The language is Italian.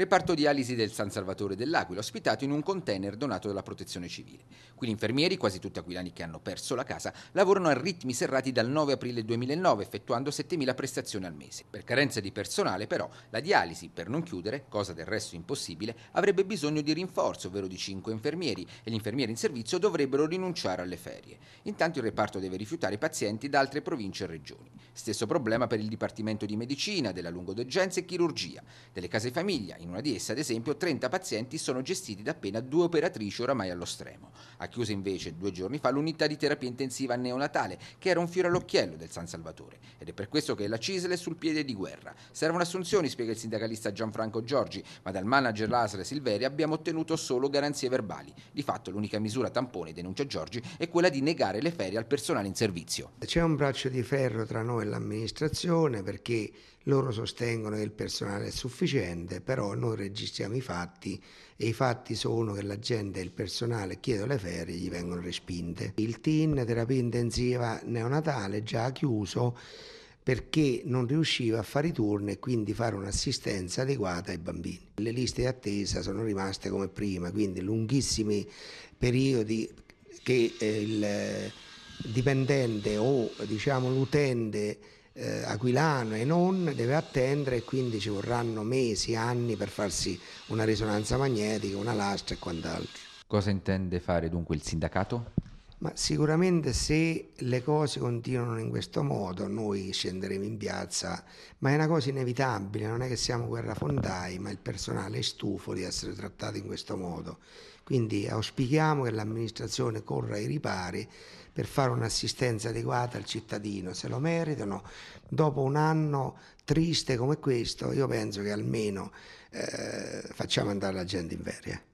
Reparto dialisi del San Salvatore dell'Aquila, ospitato in un container donato dalla protezione civile. Qui gli infermieri, quasi tutti aquilani che hanno perso la casa, lavorano a ritmi serrati dal 9 aprile 2009, effettuando 7.000 prestazioni al mese. Per carenza di personale, però, la dialisi, per non chiudere, cosa del resto impossibile, avrebbe bisogno di rinforzo, ovvero di 5 infermieri, e gli infermieri in servizio dovrebbero rinunciare alle ferie. Intanto il reparto deve rifiutare pazienti da altre province e regioni. Stesso problema per il Dipartimento di Medicina, della Lungodeggenza e Chirurgia, delle case famiglia, in in una di esse, ad esempio, 30 pazienti sono gestiti da appena due operatrici oramai allo stremo. Ha chiuso invece due giorni fa l'unità di terapia intensiva neonatale, che era un fiore all'occhiello del San Salvatore. Ed è per questo che la CISL è sul piede di guerra. Servono assunzioni, spiega il sindacalista Gianfranco Giorgi, ma dal manager Lasle Silveri abbiamo ottenuto solo garanzie verbali. Di fatto l'unica misura tampone, denuncia Giorgi, è quella di negare le ferie al personale in servizio. C'è un braccio di ferro tra noi e l'amministrazione perché loro sostengono che il personale è sufficiente, però noi registriamo i fatti e i fatti sono che la gente e il personale chiedono le ferie e gli vengono respinte. Il TIN, terapia intensiva neonatale, già chiuso perché non riusciva a fare i turni e quindi fare un'assistenza adeguata ai bambini. Le liste di attesa sono rimaste come prima, quindi lunghissimi periodi che eh, il eh, dipendente o diciamo, l'utente eh, aquilano e non deve attendere e quindi ci vorranno mesi, anni per farsi una risonanza magnetica, una lastra e quant'altro. Cosa intende fare dunque il sindacato? Ma sicuramente se le cose continuano in questo modo noi scenderemo in piazza, ma è una cosa inevitabile, non è che siamo guerrafondai, ma il personale è stufo di essere trattato in questo modo. Quindi auspichiamo che l'amministrazione corra ai ripari per fare un'assistenza adeguata al cittadino, se lo meritano. Dopo un anno triste come questo, io penso che almeno eh, facciamo andare la gente in ferie.